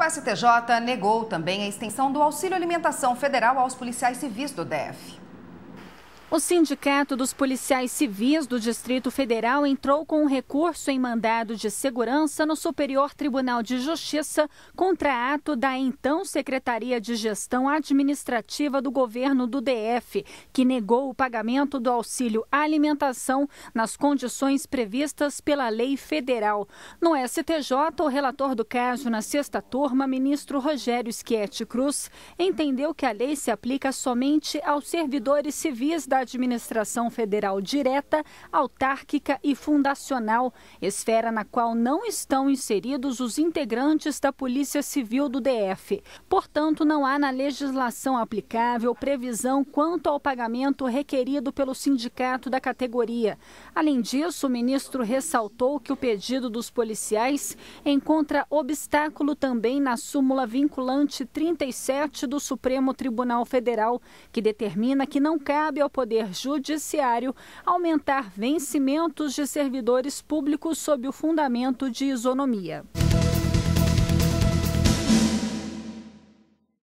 O STJ negou também a extensão do auxílio alimentação federal aos policiais civis do DF. O Sindicato dos Policiais Civis do Distrito Federal entrou com um recurso em mandado de segurança no Superior Tribunal de Justiça contra ato da então Secretaria de Gestão Administrativa do governo do DF, que negou o pagamento do auxílio alimentação nas condições previstas pela lei federal. No STJ, o relator do caso na sexta turma, ministro Rogério Schietti Cruz, entendeu que a lei se aplica somente aos servidores civis da administração federal direta, autárquica e fundacional, esfera na qual não estão inseridos os integrantes da Polícia Civil do DF. Portanto, não há na legislação aplicável previsão quanto ao pagamento requerido pelo sindicato da categoria. Além disso, o ministro ressaltou que o pedido dos policiais encontra obstáculo também na súmula vinculante 37 do Supremo Tribunal Federal, que determina que não cabe ao Poder Poder Judiciário aumentar vencimentos de servidores públicos sob o fundamento de isonomia.